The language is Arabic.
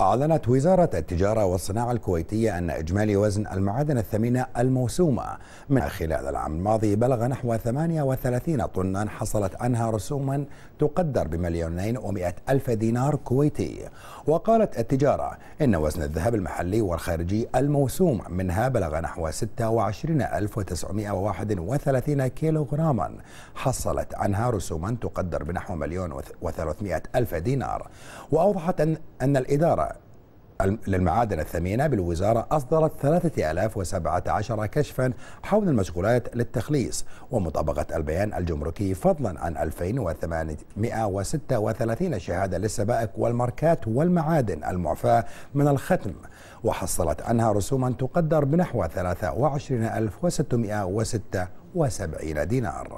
أعلنت وزارة التجارة والصناعة الكويتية أن إجمالي وزن المعادن الثمينة الموسومة من خلال العام الماضي بلغ نحو 38 طنا حصلت عنها رسوما تقدر بمليونين ومئة ألف دينار كويتي وقالت التجارة إن وزن الذهب المحلي والخارجي الموسوم منها بلغ نحو 26931 كيلوغراما حصلت عنها رسوما تقدر بنحو مليون وثلاثمائة ألف دينار وأوضحت أن الإدارة للمعادن الثمينة بالوزارة أصدرت 3017 كشفا حول المشغولات للتخليص ومطابقة البيان الجمركي فضلا عن 2836 شهادة للسبائك والماركات والمعادن المعفاة من الختم وحصلت عنها رسوما تقدر بنحو 23676 دينار